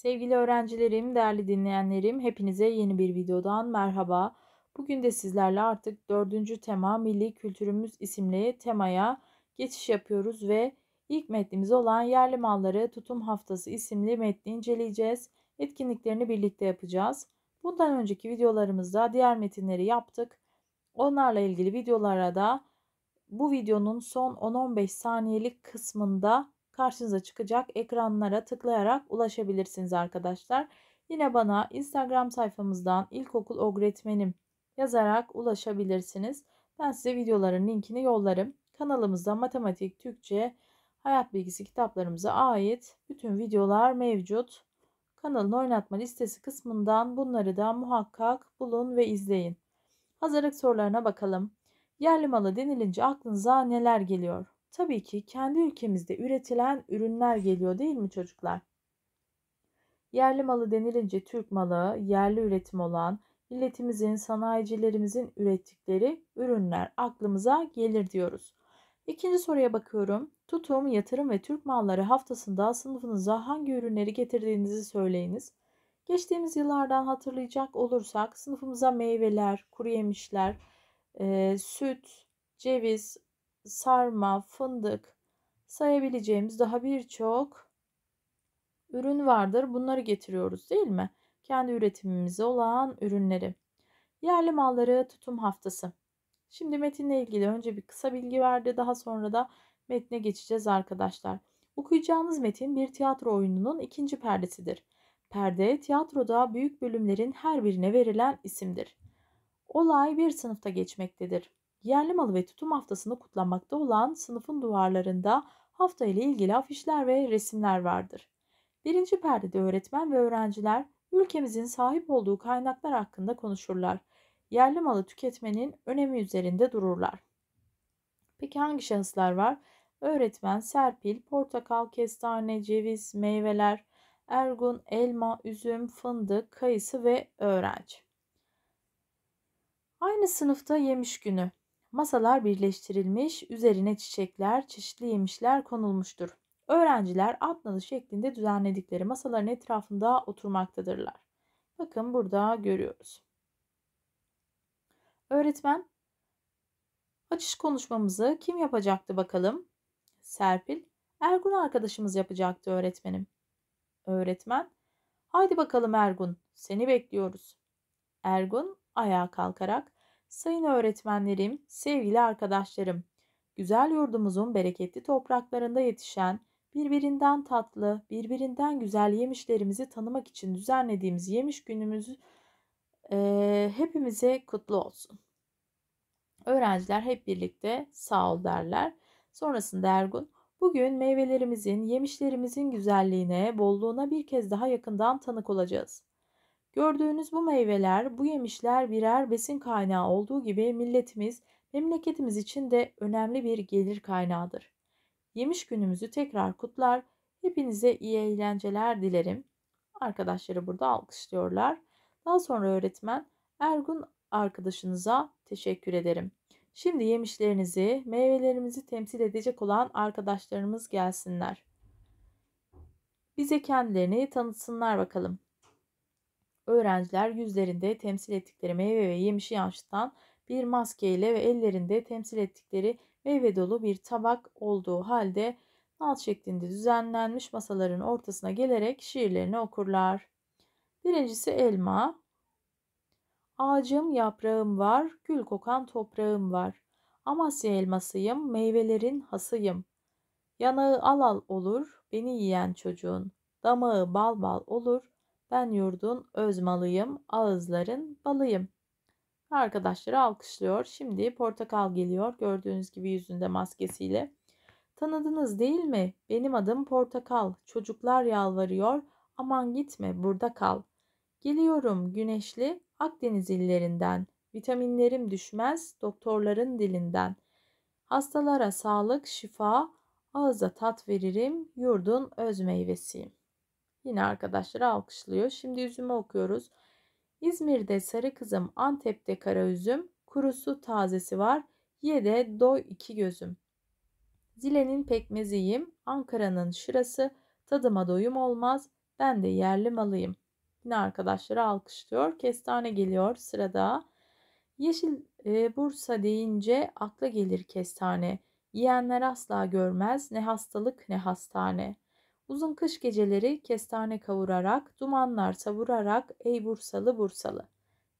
Sevgili öğrencilerim, değerli dinleyenlerim, hepinize yeni bir videodan merhaba. Bugün de sizlerle artık dördüncü tema Milli Kültürümüz isimli temaya geçiş yapıyoruz ve ilk metnimiz olan Yerli Malları Tutum Haftası isimli metni inceleyeceğiz. Etkinliklerini birlikte yapacağız. Bundan önceki videolarımızda diğer metinleri yaptık. Onlarla ilgili videolara da bu videonun son 10-15 saniyelik kısmında karşınıza çıkacak ekranlara tıklayarak ulaşabilirsiniz arkadaşlar. Yine bana Instagram sayfamızdan ilkokul öğretmenim yazarak ulaşabilirsiniz. Ben size videoların linkini yollarım. Kanalımızda matematik, Türkçe, hayat bilgisi kitaplarımıza ait bütün videolar mevcut. Kanalın oynatma listesi kısmından bunları da muhakkak bulun ve izleyin. Hazırlık sorularına bakalım. Yerli malı denilince aklınıza neler geliyor? Tabii ki kendi ülkemizde üretilen ürünler geliyor değil mi çocuklar? Yerli malı denilince Türk malı, yerli üretim olan, milletimizin, sanayicilerimizin ürettikleri ürünler aklımıza gelir diyoruz. İkinci soruya bakıyorum. Tutum, yatırım ve Türk malları haftasında sınıfınıza hangi ürünleri getirdiğinizi söyleyiniz. Geçtiğimiz yıllardan hatırlayacak olursak sınıfımıza meyveler, kuru yemişler, e, süt, ceviz, sarma, fındık sayabileceğimiz daha birçok ürün vardır. Bunları getiriyoruz değil mi? Kendi üretimimize olan ürünleri. Yerli malları tutum haftası. Şimdi metinle ilgili önce bir kısa bilgi verdi. Daha sonra da metne geçeceğiz arkadaşlar. Okuyacağınız metin bir tiyatro oyununun ikinci perdesidir. Perde tiyatroda büyük bölümlerin her birine verilen isimdir. Olay bir sınıfta geçmektedir yerli malı ve tutum haftasını kutlamakta olan sınıfın duvarlarında hafta ile ilgili afişler ve resimler vardır. Birinci perdede öğretmen ve öğrenciler ülkemizin sahip olduğu kaynaklar hakkında konuşurlar. Yerli malı tüketmenin önemi üzerinde dururlar. Peki hangi şahıslar var? Öğretmen, serpil, portakal, kestane, ceviz, meyveler, ergun, elma, üzüm, fındık, kayısı ve öğrenci. Aynı sınıfta yemiş günü. Masalar birleştirilmiş, üzerine çiçekler, çeşitli yemişler konulmuştur. Öğrenciler at nalı şeklinde düzenledikleri masaların etrafında oturmaktadırlar. Bakın burada görüyoruz. Öğretmen açış konuşmamızı kim yapacaktı bakalım? Serpil, Ergun arkadaşımız yapacaktı öğretmenim. Öğretmen, haydi bakalım Ergun, seni bekliyoruz. Ergun ayağa kalkarak Sayın öğretmenlerim, sevgili arkadaşlarım, güzel yurdumuzun bereketli topraklarında yetişen, birbirinden tatlı, birbirinden güzel yemişlerimizi tanımak için düzenlediğimiz yemiş günümüz e, hepimize kutlu olsun. Öğrenciler hep birlikte sağ ol derler. Sonrasında Ergun, bugün meyvelerimizin, yemişlerimizin güzelliğine, bolluğuna bir kez daha yakından tanık olacağız. Gördüğünüz bu meyveler, bu yemişler birer besin kaynağı olduğu gibi milletimiz, memleketimiz için de önemli bir gelir kaynağıdır. Yemiş günümüzü tekrar kutlar, hepinize iyi eğlenceler dilerim. Arkadaşları burada alkışlıyorlar. Daha sonra öğretmen Ergun arkadaşınıza teşekkür ederim. Şimdi yemişlerinizi, meyvelerimizi temsil edecek olan arkadaşlarımız gelsinler. Bize kendilerini tanıtsınlar bakalım. Öğrenciler yüzlerinde temsil ettikleri meyve ve yemişi yansıtan bir maskeyle ve ellerinde temsil ettikleri meyve dolu bir tabak olduğu halde nal şeklinde düzenlenmiş masaların ortasına gelerek şiirlerini okurlar. Birincisi elma. Ağacım yaprağım var, gül kokan toprağım var. Amasya elmasıyım, meyvelerin hasıyım. Yanağı al al olur, beni yiyen çocuğun. Damağı bal bal olur, ben yurdun öz malıyım, ağızların balıyım. Arkadaşları alkışlıyor. Şimdi portakal geliyor. Gördüğünüz gibi yüzünde maskesiyle. Tanıdınız değil mi? Benim adım Portakal. Çocuklar yalvarıyor. Aman gitme burada kal. Geliyorum güneşli Akdeniz illerinden. Vitaminlerim düşmez doktorların dilinden. Hastalara sağlık, şifa, ağza tat veririm, yurdun öz meyvesiyim. Yine arkadaşları alkışlıyor. Şimdi üzümü okuyoruz. İzmir'de sarı kızım, Antep'te kara üzüm, kurusu tazesi var. Ye de doy iki gözüm. Zile'nin pekmeziyim, Ankara'nın şırası, tadıma doyum olmaz, ben de yerli malıyım. Yine arkadaşları alkışlıyor. Kestane geliyor sırada. Yeşil e, Bursa deyince akla gelir kestane. Yiyenler asla görmez ne hastalık ne hastane.'' Uzun kış geceleri kestane kavurarak, dumanlar savurarak ey Bursalı Bursalı.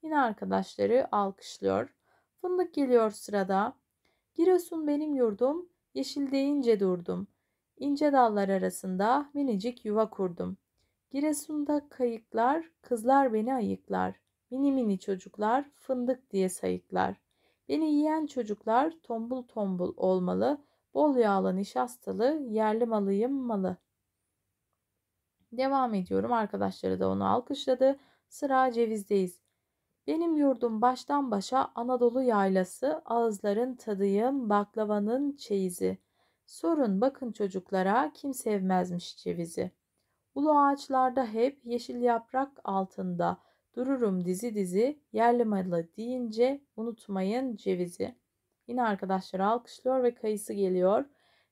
Yine arkadaşları alkışlıyor. Fındık geliyor sırada. Giresun benim yurdum, yeşil deyince durdum. İnce dallar arasında minicik yuva kurdum. Giresun'da kayıklar, kızlar beni ayıklar. Mini mini çocuklar fındık diye sayıklar. Beni yiyen çocuklar tombul tombul olmalı. Bol yağlı nişastalı, yerli malıyım malı.'' Devam ediyorum. Arkadaşları da onu alkışladı. Sıra cevizdeyiz. Benim yurdum baştan başa Anadolu yaylası, ağızların tadıyım, baklavanın çeyizi. Sorun bakın çocuklara kim sevmezmiş cevizi. Ulu ağaçlarda hep yeşil yaprak altında dururum dizi dizi, yerli malı deyince unutmayın cevizi. Yine arkadaşlar alkışlıyor ve kayısı geliyor.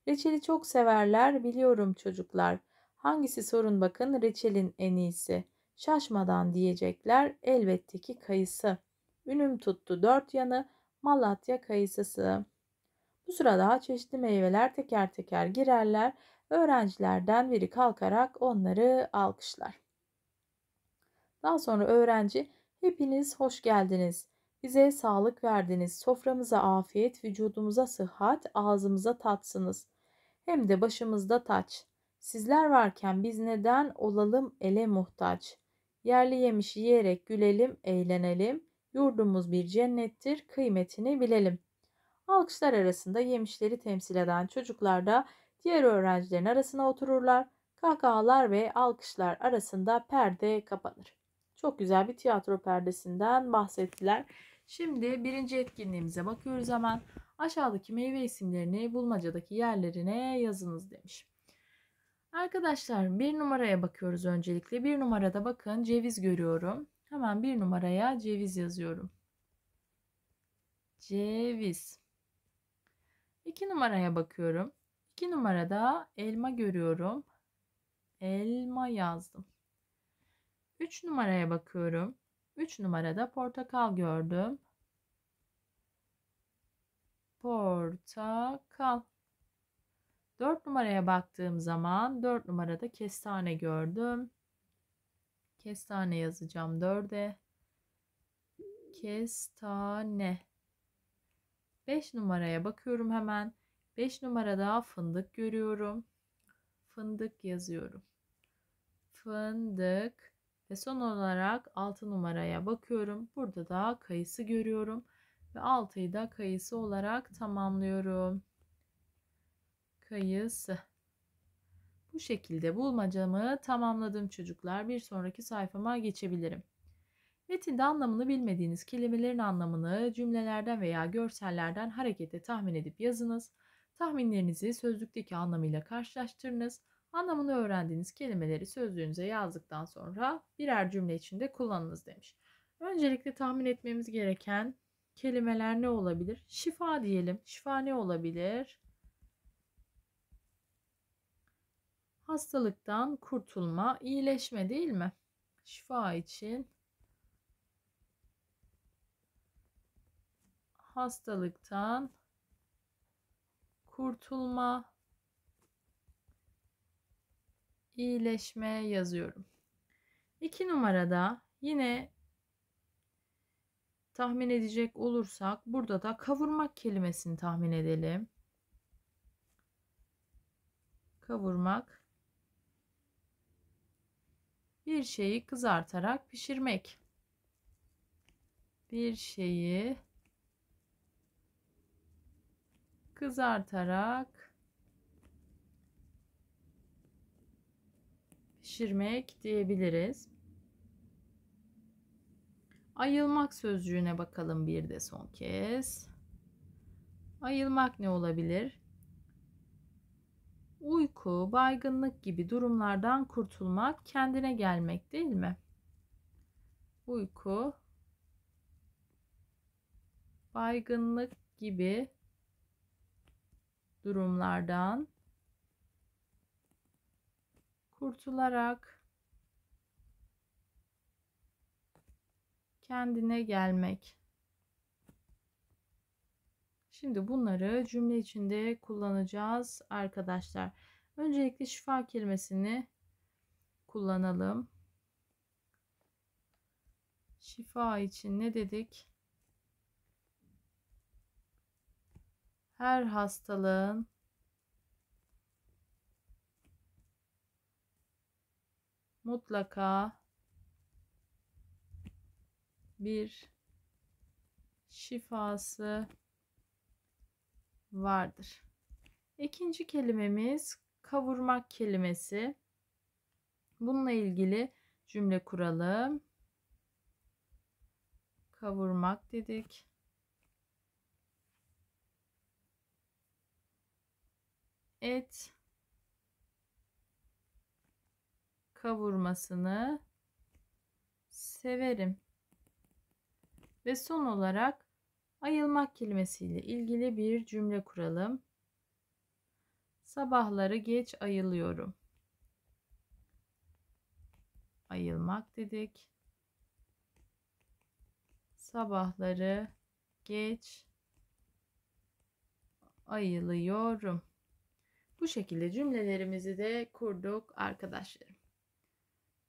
Reçeli çok severler biliyorum çocuklar. Hangisi sorun bakın reçelin en iyisi. Şaşmadan diyecekler elbette ki kayısı. Ünüm tuttu dört yanı Malatya kayısısı. Bu sırada çeşitli meyveler teker teker girerler. Öğrencilerden biri kalkarak onları alkışlar. Daha sonra öğrenci hepiniz hoş geldiniz. Bize sağlık verdiniz. Soframıza afiyet, vücudumuza sıhhat, ağzımıza tatsınız. Hem de başımızda taç. Sizler varken biz neden olalım ele muhtaç? Yerli yemişi yiyerek gülelim, eğlenelim. Yurdumuz bir cennettir, kıymetini bilelim. Alkışlar arasında yemişleri temsil eden çocuklar da diğer öğrencilerin arasına otururlar. Kahkahalar ve alkışlar arasında perde kapanır. Çok güzel bir tiyatro perdesinden bahsettiler. Şimdi birinci etkinliğimize bakıyoruz hemen. Aşağıdaki meyve isimlerini bulmacadaki yerlerine yazınız demiş. Arkadaşlar bir numaraya bakıyoruz öncelikle. Bir numarada bakın ceviz görüyorum. Hemen bir numaraya ceviz yazıyorum. Ceviz. İki numaraya bakıyorum. İki numarada elma görüyorum. Elma yazdım. Üç numaraya bakıyorum. Üç numarada portakal gördüm. Portakal. 4 numaraya baktığım zaman 4 numarada kestane gördüm. Kestane yazacağım 4'e. Kestane. 5 numaraya bakıyorum hemen. 5 numarada fındık görüyorum. Fındık yazıyorum. Fındık. Ve son olarak 6 numaraya bakıyorum. Burada da kayısı görüyorum. Ve 6'yı da kayısı olarak tamamlıyorum kayısı. Bu şekilde bulmacamı tamamladım çocuklar. Bir sonraki sayfama geçebilirim. Metinde anlamını bilmediğiniz kelimelerin anlamını cümlelerden veya görsellerden harekete tahmin edip yazınız. Tahminlerinizi sözlükteki anlamıyla karşılaştırınız. Anlamını öğrendiğiniz kelimeleri sözlüğünüze yazdıktan sonra birer cümle içinde kullanınız demiş. Öncelikle tahmin etmemiz gereken kelimeler ne olabilir? Şifa diyelim. Şifa ne olabilir? hastalıktan kurtulma, iyileşme değil mi? Şifa için hastalıktan kurtulma, iyileşme yazıyorum. 2 numarada yine tahmin edecek olursak burada da kavurmak kelimesini tahmin edelim. Kavurmak bir şeyi kızartarak pişirmek. Bir şeyi kızartarak pişirmek diyebiliriz. Ayılmak sözcüğüne bakalım bir de son kez. Ayılmak ne olabilir? uyku, baygınlık gibi durumlardan kurtulmak, kendine gelmek değil mi? Uyku, baygınlık gibi durumlardan kurtularak kendine gelmek. Şimdi bunları cümle içinde kullanacağız arkadaşlar. Öncelikle şifa kelimesini kullanalım. Şifa için ne dedik? Her hastalığın mutlaka bir şifası vardır. İkinci kelimemiz kavurmak kelimesi. Bununla ilgili cümle kuralım. Kavurmak dedik. Et kavurmasını severim. Ve son olarak Ayılmak kelimesiyle ilgili bir cümle kuralım. Sabahları geç ayılıyorum. Ayılmak dedik. Sabahları geç ayılıyorum. Bu şekilde cümlelerimizi de kurduk arkadaşlarım.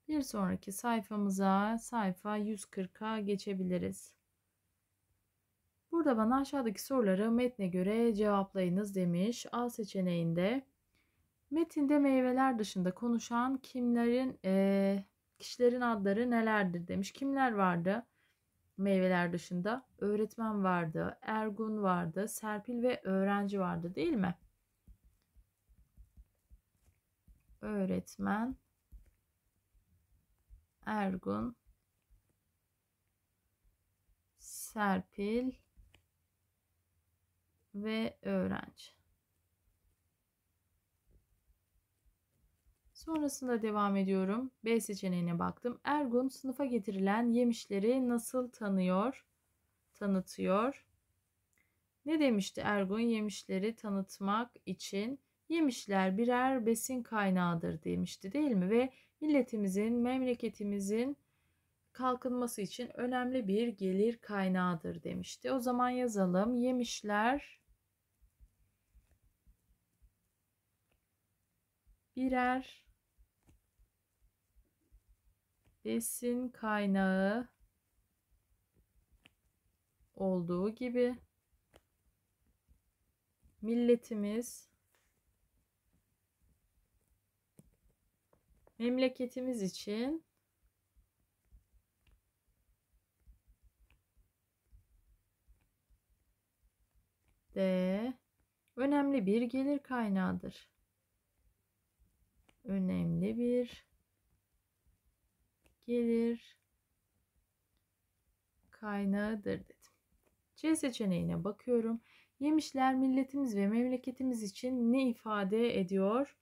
Bir sonraki sayfamıza sayfa 140'a geçebiliriz. Burada bana aşağıdaki soruları metne göre cevaplayınız demiş. A seçeneğinde metinde meyveler dışında konuşan kimlerin e, kişilerin adları nelerdir demiş. Kimler vardı meyveler dışında? Öğretmen vardı, Ergun vardı, Serpil ve öğrenci vardı değil mi? Öğretmen, Ergun, Serpil, ve öğrenci. Sonrasında devam ediyorum. B seçeneğine baktım. Ergun sınıfa getirilen yemişleri nasıl tanıyor? Tanıtıyor. Ne demişti Ergun yemişleri tanıtmak için? Yemişler birer besin kaynağıdır demişti değil mi? Ve milletimizin, memleketimizin kalkınması için önemli bir gelir kaynağıdır demişti. O zaman yazalım. Yemişler birer besin kaynağı olduğu gibi milletimiz memleketimiz için de önemli bir gelir kaynağıdır önemli bir gelir kaynağıdır dedim. C seçeneğine bakıyorum. Yemişler milletimiz ve memleketimiz için ne ifade ediyor?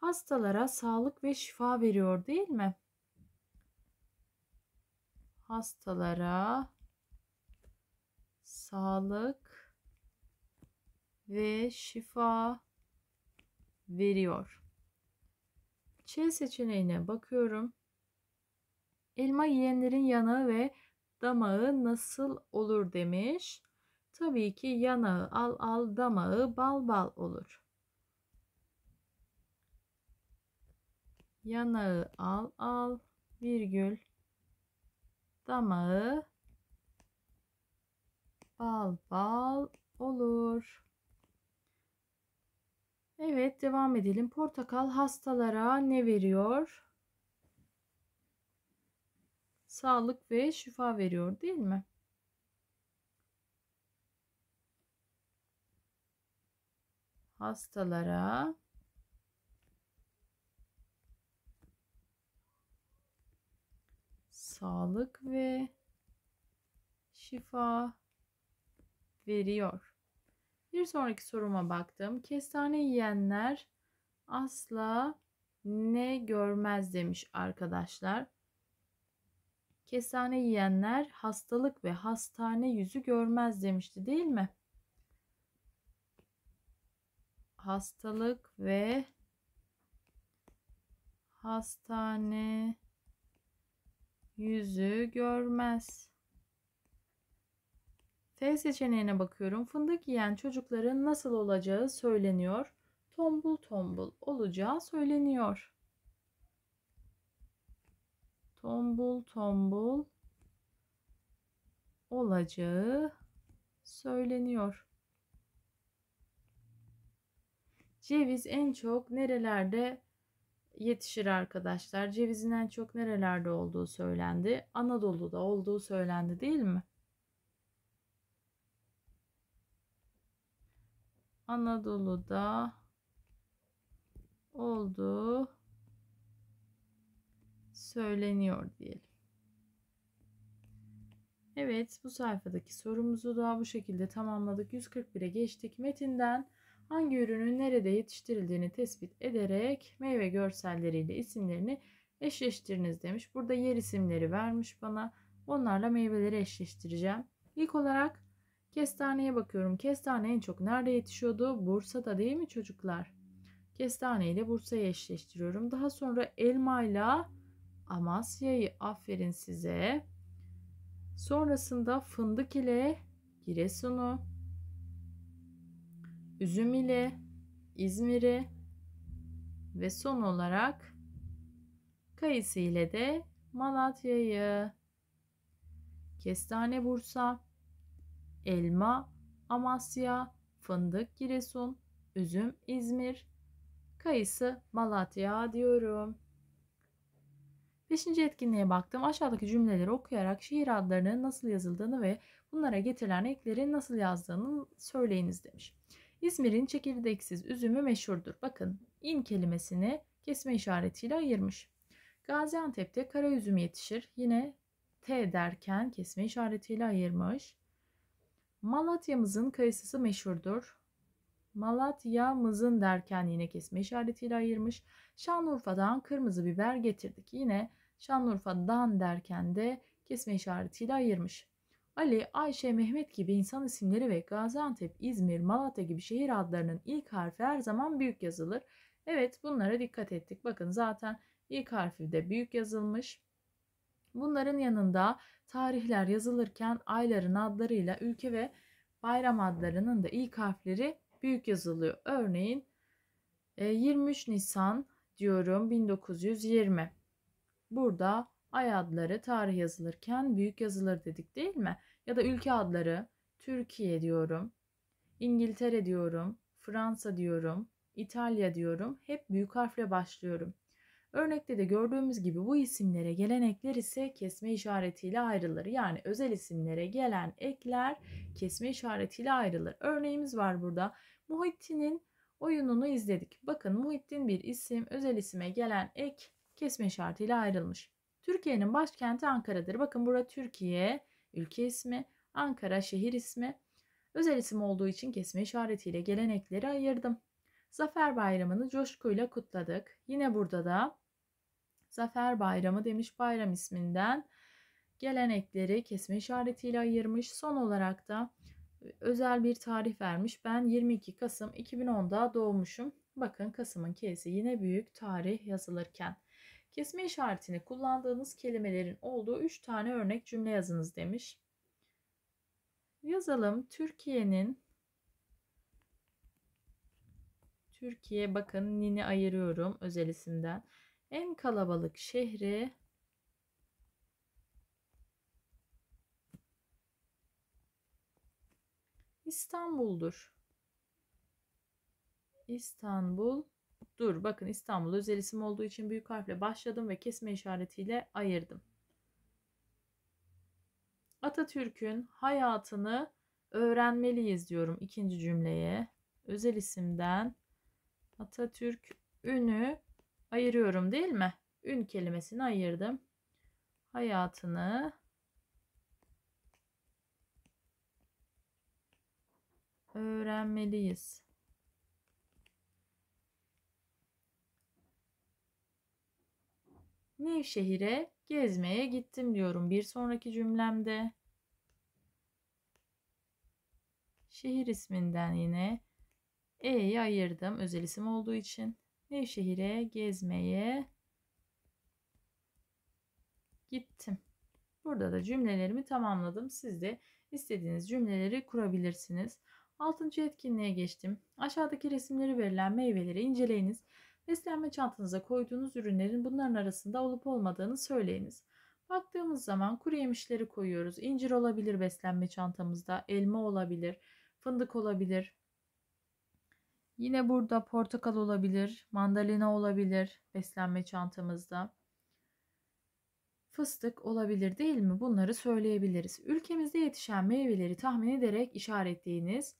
Hastalara sağlık ve şifa veriyor değil mi? Hastalara sağlık ve şifa veriyor. Ç seçeneğine bakıyorum. Elma yiyenlerin yanağı ve damağı nasıl olur demiş. Tabii ki yanağı al al damağı bal bal olur. Yanağı al al virgül damağı bal bal olur. Evet devam edelim. Portakal hastalara ne veriyor? Sağlık ve şifa veriyor değil mi? Hastalara sağlık ve şifa veriyor. Bir sonraki soruma baktım. Kestane yiyenler asla ne görmez demiş arkadaşlar. Kestane yiyenler hastalık ve hastane yüzü görmez demişti değil mi? Hastalık ve hastane yüzü görmez. T seçeneğine bakıyorum. Fındık yiyen çocukların nasıl olacağı söyleniyor. Tombul tombul olacağı söyleniyor. Tombul tombul olacağı söyleniyor. Ceviz en çok nerelerde yetişir arkadaşlar? Cevizin en çok nerelerde olduğu söylendi? Anadolu'da olduğu söylendi değil mi? Anadolu'da olduğu söyleniyor diyelim. Evet bu sayfadaki sorumuzu da bu şekilde tamamladık. 141'e geçtik. Metinden hangi ürünün nerede yetiştirildiğini tespit ederek meyve görselleriyle isimlerini eşleştiriniz demiş. Burada yer isimleri vermiş bana. Onlarla meyveleri eşleştireceğim. İlk olarak Kestaneye bakıyorum. Kestane en çok nerede yetişiyordu? Bursa'da değil mi çocuklar? Kestane ile Bursa'yı eşleştiriyorum. Daha sonra elma ile Amasya'yı aferin size. Sonrasında fındık ile Giresun'u, üzüm ile İzmir'i ve son olarak kayısı ile de Malatya'yı. Kestane Bursa, elma, Amasya, fındık Giresun, üzüm İzmir, kayısı Malatya diyorum. Beşinci etkinliğe baktım. Aşağıdaki cümleleri okuyarak şehir adlarının nasıl yazıldığını ve bunlara getirilen eklerin nasıl yazdığını söyleyiniz demiş. İzmir'in çekirdeksiz üzümü meşhurdur. Bakın in kelimesini kesme işaretiyle ayırmış. Gaziantep'te kara üzüm yetişir. Yine T derken kesme işaretiyle ayırmış. Malatya'mızın kayısısı meşhurdur. Malatya'mızın derken yine kesme işaretiyle ayırmış. Şanlıurfa'dan kırmızı biber getirdik. Yine Şanlıurfa'dan derken de kesme işaretiyle ayırmış. Ali, Ayşe, Mehmet gibi insan isimleri ve Gaziantep, İzmir, Malatya gibi şehir adlarının ilk harfi her zaman büyük yazılır. Evet bunlara dikkat ettik. Bakın zaten ilk harfi de büyük yazılmış. Bunların yanında tarihler yazılırken ayların adlarıyla ülke ve bayram adlarının da ilk harfleri büyük yazılıyor. Örneğin 23 e, Nisan diyorum 1920. Burada ay adları tarih yazılırken büyük yazılır dedik değil mi? Ya da ülke adları Türkiye diyorum, İngiltere diyorum, Fransa diyorum, İtalya diyorum. Hep büyük harfle başlıyorum. Örnekte de gördüğümüz gibi bu isimlere gelenekler ise kesme işaretiyle ayrılır. Yani özel isimlere gelen ekler kesme işaretiyle ayrılır. Örneğimiz var burada. Muhittin'in oyununu izledik. Bakın Muhittin bir isim, özel isime gelen ek kesme işaretiyle ayrılmış. Türkiye'nin başkenti Ankara'dır. Bakın burada Türkiye, ülke ismi, Ankara şehir ismi. Özel isim olduğu için kesme işaretiyle gelenekleri ayırdım. Zafer Bayramı'nı coşkuyla kutladık. Yine burada da Zafer Bayramı demiş bayram isminden gelenekleri kesme işaretiyle ayırmış. Son olarak da e, özel bir tarih vermiş. Ben 22 Kasım 2010'da doğmuşum. Bakın Kasım'ın K'si yine büyük tarih yazılırken. Kesme işaretini kullandığınız kelimelerin olduğu 3 tane örnek cümle yazınız demiş. Yazalım Türkiye'nin Türkiye bakın nini ayırıyorum özel isimden en kalabalık şehri İstanbul'dur. İstanbul. Dur bakın İstanbul özel isim olduğu için büyük harfle başladım ve kesme işaretiyle ayırdım. Atatürk'ün hayatını öğrenmeliyiz diyorum ikinci cümleye. Özel isimden Atatürk ünü ayırıyorum değil mi? Ün kelimesini ayırdım. Hayatını öğrenmeliyiz. Nevşehir'e gezmeye gittim diyorum bir sonraki cümlemde. Şehir isminden yine E'yi ayırdım özel isim olduğu için şehire gezmeye gittim. Burada da cümlelerimi tamamladım. Siz de istediğiniz cümleleri kurabilirsiniz. Altıncı etkinliğe geçtim. Aşağıdaki resimleri verilen meyveleri inceleyiniz. Beslenme çantanıza koyduğunuz ürünlerin bunların arasında olup olmadığını söyleyiniz. Baktığımız zaman kuru yemişleri koyuyoruz. İncir olabilir beslenme çantamızda, elma olabilir, fındık olabilir, Yine burada portakal olabilir, mandalina olabilir beslenme çantamızda. Fıstık olabilir değil mi? Bunları söyleyebiliriz. Ülkemizde yetişen meyveleri tahmin ederek işaretleyiniz.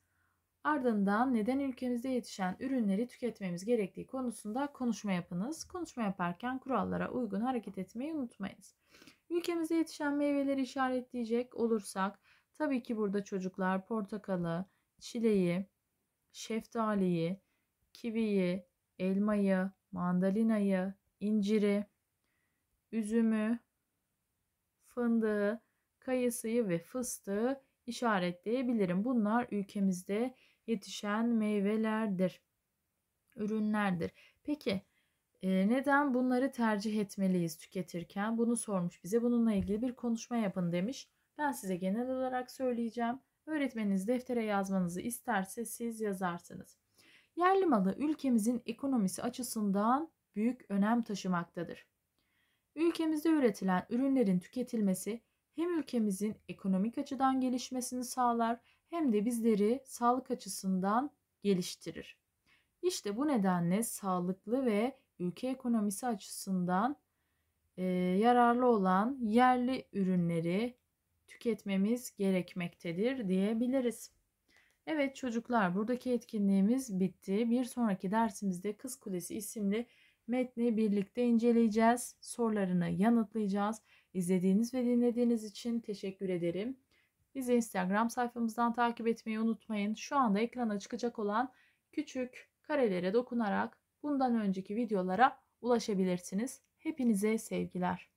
Ardından neden ülkemizde yetişen ürünleri tüketmemiz gerektiği konusunda konuşma yapınız. Konuşma yaparken kurallara uygun hareket etmeyi unutmayınız. Ülkemizde yetişen meyveleri işaretleyecek olursak tabii ki burada çocuklar portakalı, çileği, şeftaliyi, kiviyi, elmayı, mandalinayı, inciri, üzümü, fındığı, kayısıyı ve fıstığı işaretleyebilirim. Bunlar ülkemizde yetişen meyvelerdir, ürünlerdir. Peki e, neden bunları tercih etmeliyiz tüketirken? Bunu sormuş bize. Bununla ilgili bir konuşma yapın demiş. Ben size genel olarak söyleyeceğim. Öğretmeniniz deftere yazmanızı isterse siz yazarsınız. Yerli malı ülkemizin ekonomisi açısından büyük önem taşımaktadır. Ülkemizde üretilen ürünlerin tüketilmesi hem ülkemizin ekonomik açıdan gelişmesini sağlar hem de bizleri sağlık açısından geliştirir. İşte bu nedenle sağlıklı ve ülke ekonomisi açısından e, yararlı olan yerli ürünleri tüketmemiz gerekmektedir diyebiliriz. Evet çocuklar buradaki etkinliğimiz bitti. Bir sonraki dersimizde Kız Kulesi isimli metni birlikte inceleyeceğiz. Sorularını yanıtlayacağız. İzlediğiniz ve dinlediğiniz için teşekkür ederim. Bizi Instagram sayfamızdan takip etmeyi unutmayın. Şu anda ekrana çıkacak olan küçük karelere dokunarak bundan önceki videolara ulaşabilirsiniz. Hepinize sevgiler.